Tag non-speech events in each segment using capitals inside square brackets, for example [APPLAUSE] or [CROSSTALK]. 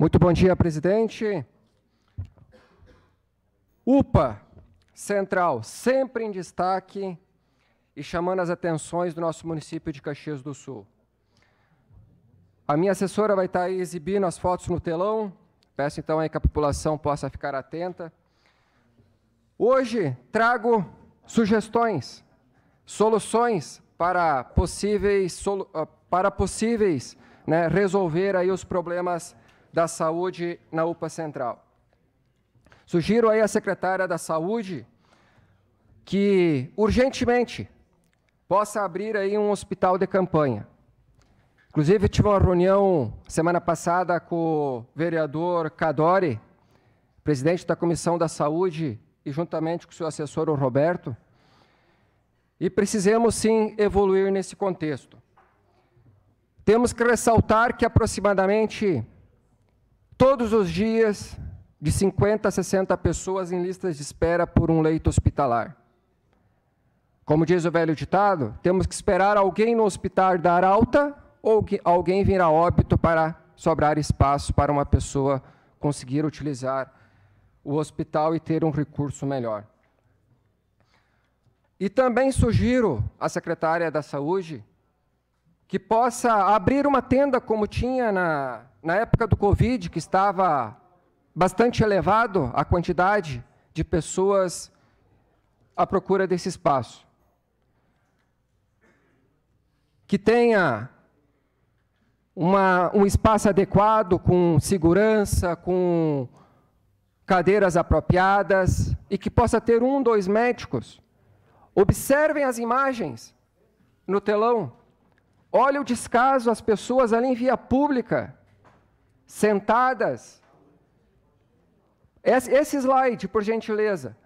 Muito bom dia, presidente. UPA Central, sempre em destaque e chamando as atenções do nosso município de Caxias do Sul. A minha assessora vai estar tá aí exibindo as fotos no telão. Peço então aí que a população possa ficar atenta. Hoje trago sugestões, soluções para possíveis ah, para possíveis né, resolver aí os problemas da Saúde na UPA Central. Sugiro aí à secretária da Saúde que urgentemente possa abrir aí um hospital de campanha. Inclusive, tive uma reunião semana passada com o vereador Cadori, presidente da Comissão da Saúde, e juntamente com o seu assessor, o Roberto, e precisamos sim evoluir nesse contexto. Temos que ressaltar que aproximadamente Todos os dias, de 50 a 60 pessoas em listas de espera por um leito hospitalar. Como diz o velho ditado, temos que esperar alguém no hospital dar alta ou alguém vir a óbito para sobrar espaço para uma pessoa conseguir utilizar o hospital e ter um recurso melhor. E também sugiro à secretária da Saúde que possa abrir uma tenda como tinha na na época do Covid, que estava bastante elevado a quantidade de pessoas à procura desse espaço. Que tenha uma, um espaço adequado, com segurança, com cadeiras apropriadas, e que possa ter um, dois médicos. Observem as imagens no telão. Olha o descaso as pessoas ali em via pública sentadas. Esse slide, por gentileza.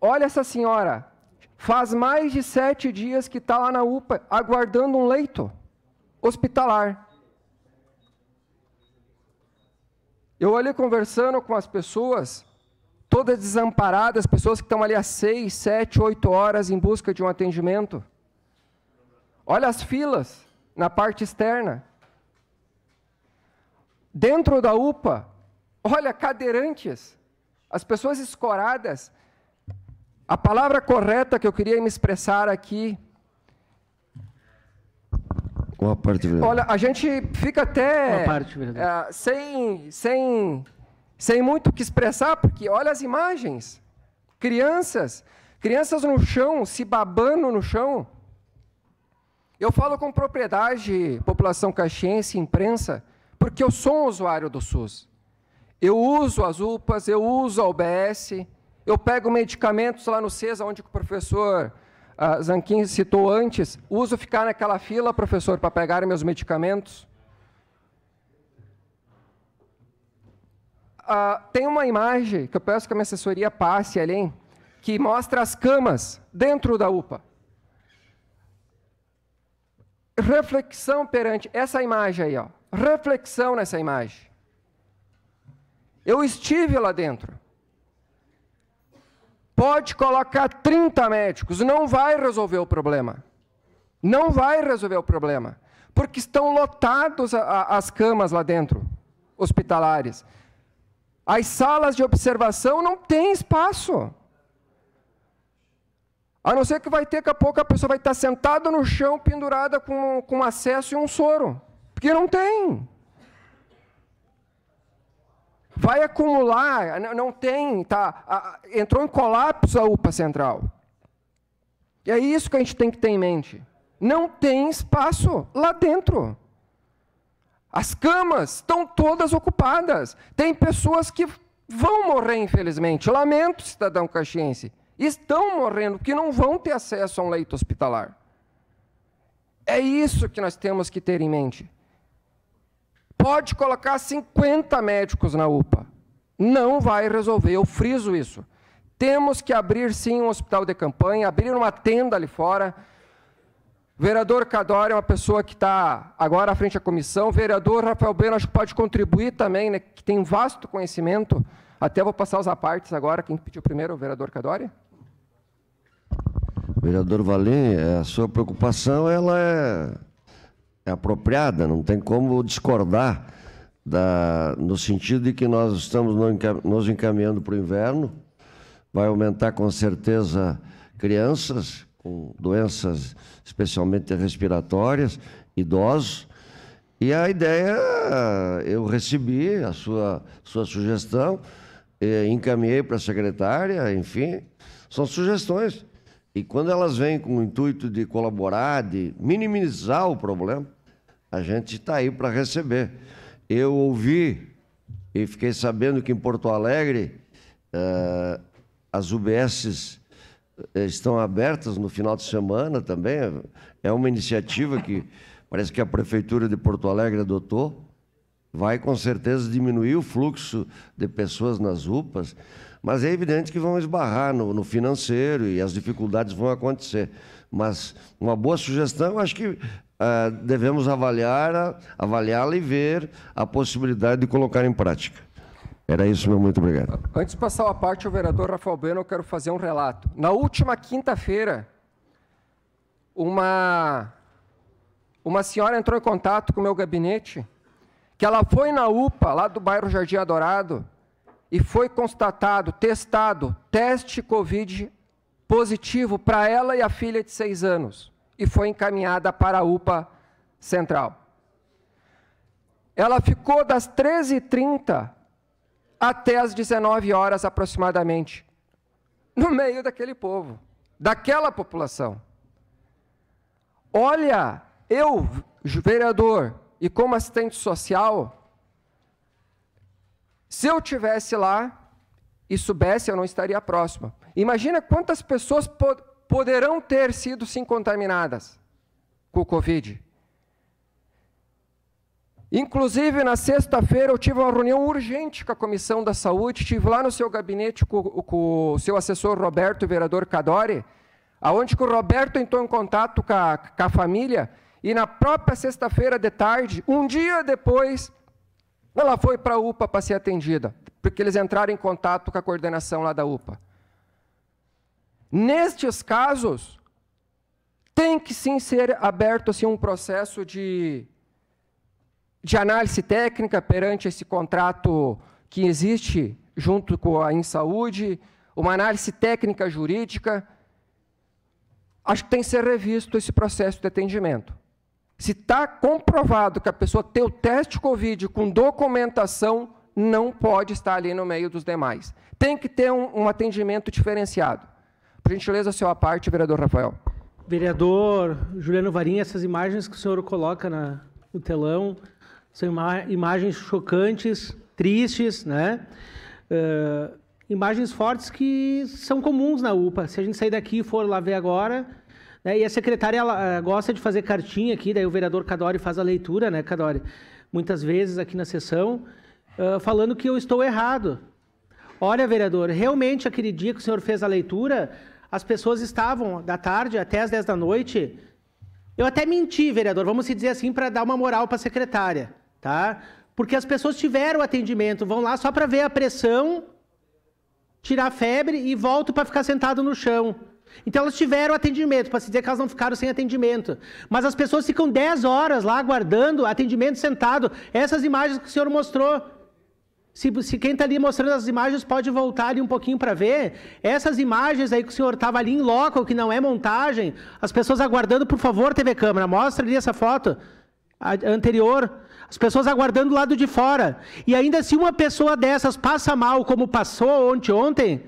Olha essa senhora. Faz mais de sete dias que está lá na UPA, aguardando um leito hospitalar. Eu ali conversando com as pessoas, todas desamparadas, pessoas que estão ali há seis, sete, oito horas em busca de um atendimento. Olha as filas na parte externa. Dentro da UPA, olha, cadeirantes, as pessoas escoradas. A palavra correta que eu queria me expressar aqui. Qual a parte verdadeira? Olha, a gente fica até é, sem, sem, sem muito o que expressar, porque olha as imagens. Crianças, crianças no chão, se babando no chão. Eu falo com propriedade, população caxiense, imprensa porque eu sou um usuário do SUS. Eu uso as UPAs, eu uso a UBS, eu pego medicamentos lá no CESA, onde o professor ah, Zanquim citou antes, uso ficar naquela fila, professor, para pegar meus medicamentos. Uh, tem uma imagem que eu peço que a minha assessoria passe ali, que mostra as camas dentro da UPA. Reflexão perante essa imagem aí, ó reflexão nessa imagem. Eu estive lá dentro. Pode colocar 30 médicos, não vai resolver o problema. Não vai resolver o problema. Porque estão lotados a, a, as camas lá dentro, hospitalares. As salas de observação não têm espaço. A não ser que vai ter, daqui a pouco, a pessoa vai estar sentada no chão, pendurada com, com acesso e um soro. Que não tem. Vai acumular, não tem, tá? Entrou em colapso a UPA central. E é isso que a gente tem que ter em mente. Não tem espaço lá dentro. As camas estão todas ocupadas. Tem pessoas que vão morrer, infelizmente. Lamento, cidadão caxiense. Estão morrendo porque não vão ter acesso a um leito hospitalar. É isso que nós temos que ter em mente. Pode colocar 50 médicos na UPA. Não vai resolver, eu friso isso. Temos que abrir sim um hospital de campanha, abrir uma tenda ali fora. O vereador Cadore é uma pessoa que está agora à frente da comissão. O vereador Rafael Bueno acho que pode contribuir também, né, que tem um vasto conhecimento. Até vou passar os apartes agora. Quem pediu primeiro, o vereador Cadore? Vereador Valim, é, a sua preocupação ela é é apropriada, não tem como discordar da, no sentido de que nós estamos nos encaminhando para o inverno, vai aumentar com certeza crianças com doenças especialmente respiratórias, idosos. E a ideia, eu recebi a sua, sua sugestão, encaminhei para a secretária, enfim, são sugestões. E quando elas vêm com o intuito de colaborar, de minimizar o problema, a gente está aí para receber. Eu ouvi e fiquei sabendo que em Porto Alegre uh, as UBSs eh, estão abertas no final de semana também. É uma iniciativa que [LAUGHS] parece que a Prefeitura de Porto Alegre adotou. Vai com certeza diminuir o fluxo de pessoas nas UPAs, mas é evidente que vão esbarrar no, no financeiro e as dificuldades vão acontecer. Mas uma boa sugestão, acho que ah, devemos avaliar, avaliá-la e ver a possibilidade de colocar em prática. Era isso, meu muito obrigado. Antes de passar a parte, o vereador Rafael Bueno, eu quero fazer um relato. Na última quinta-feira, uma, uma senhora entrou em contato com o meu gabinete, que ela foi na UPA, lá do bairro Jardim Adorado, e foi constatado, testado, teste Covid positivo para ela e a filha de seis anos e foi encaminhada para a UPA Central. Ela ficou das 13h30 até as 19 horas aproximadamente, no meio daquele povo, daquela população. Olha, eu, vereador, e como assistente social, se eu tivesse lá e soubesse, eu não estaria próxima. Imagina quantas pessoas poderão ter sido sim contaminadas com o Covid. Inclusive, na sexta-feira, eu tive uma reunião urgente com a Comissão da Saúde, estive lá no seu gabinete com, com o seu assessor Roberto, vereador Cadori, aonde que o Roberto entrou em contato com a, com a família, e na própria sexta-feira de tarde, um dia depois, ela foi para a UPA para ser atendida, porque eles entraram em contato com a coordenação lá da UPA. Nestes casos, tem que sim ser aberto assim, um processo de, de análise técnica perante esse contrato que existe junto com a Insaúde, uma análise técnica jurídica. Acho que tem que ser revisto esse processo de atendimento. Se está comprovado que a pessoa tem o teste Covid com documentação, não pode estar ali no meio dos demais. Tem que ter um, um atendimento diferenciado. Por gentileza, seu sua parte, vereador Rafael. Vereador Juliano Varinha, essas imagens que o senhor coloca na, no telão são ima imagens chocantes, tristes, né? Uh, imagens fortes que são comuns na UPA. Se a gente sair daqui e for lá ver agora, né? e a secretária ela, eh, gosta de fazer cartinha aqui, daí o vereador Cadori faz a leitura, né, Cadore? Muitas vezes aqui na sessão, uh, falando que eu estou errado. Olha, vereador, realmente aquele dia que o senhor fez a leitura, as pessoas estavam da tarde até as 10 da noite. Eu até menti, vereador, vamos se dizer assim, para dar uma moral para a secretária, tá? Porque as pessoas tiveram atendimento, vão lá só para ver a pressão, tirar a febre e voltam para ficar sentado no chão. Então elas tiveram atendimento, para se dizer que elas não ficaram sem atendimento. Mas as pessoas ficam 10 horas lá aguardando atendimento sentado. Essas imagens que o senhor mostrou. Se, se quem está ali mostrando as imagens pode voltar ali um pouquinho para ver, essas imagens aí que o senhor estava ali em loco, que não é montagem, as pessoas aguardando, por favor, TV Câmara, mostra ali essa foto anterior, as pessoas aguardando do lado de fora. E ainda se uma pessoa dessas passa mal, como passou ontem, ontem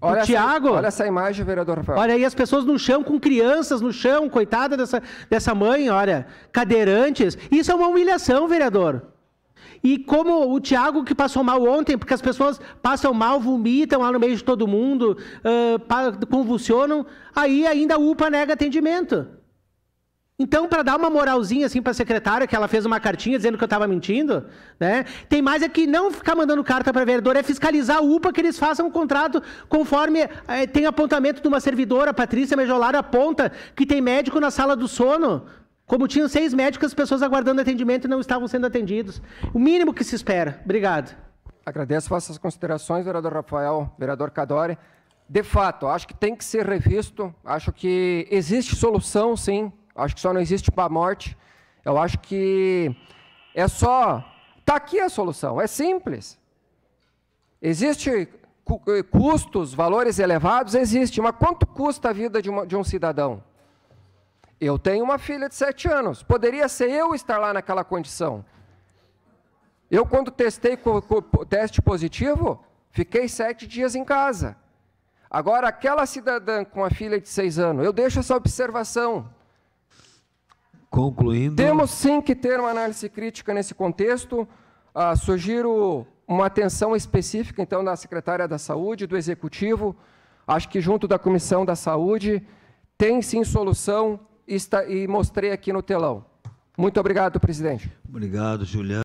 olha o Tiago... Olha essa imagem, vereador Rafael. Olha aí as pessoas no chão, com crianças no chão, coitada dessa, dessa mãe, olha, cadeirantes. Isso é uma humilhação, vereador. E como o Tiago que passou mal ontem, porque as pessoas passam mal, vomitam lá no meio de todo mundo, uh, convulsionam, aí ainda a UPA nega atendimento. Então, para dar uma moralzinha assim para a secretária, que ela fez uma cartinha dizendo que eu estava mentindo, né? Tem mais é que não ficar mandando carta para vereador, é fiscalizar a UPA que eles façam o um contrato conforme eh, tem apontamento de uma servidora, Patrícia Mejolara, aponta que tem médico na sala do sono como tinham seis médicos, as pessoas aguardando atendimento e não estavam sendo atendidos. O mínimo que se espera. Obrigado. Agradeço vossas considerações, vereador Rafael, vereador Cadore. De fato, acho que tem que ser revisto. Acho que existe solução, sim. Acho que só não existe para a morte. Eu acho que é só. Está aqui a solução. É simples. Existe eh, custos, valores elevados? Existe. Mas quanto custa a vida de, uma, de um cidadão? Eu tenho uma filha de sete anos. Poderia ser eu estar lá naquela condição. Eu, quando testei com, teste positivo, fiquei sete dias em casa. Agora, aquela cidadã com a filha de seis anos, eu deixo essa observação. Concluindo. Temos sim que ter uma análise crítica nesse contexto. Ah, sugiro uma atenção específica, então, da secretária da Saúde, do Executivo. Acho que, junto da Comissão da Saúde, tem sim solução e mostrei aqui no telão. Muito obrigado, presidente. Obrigado, Juliano.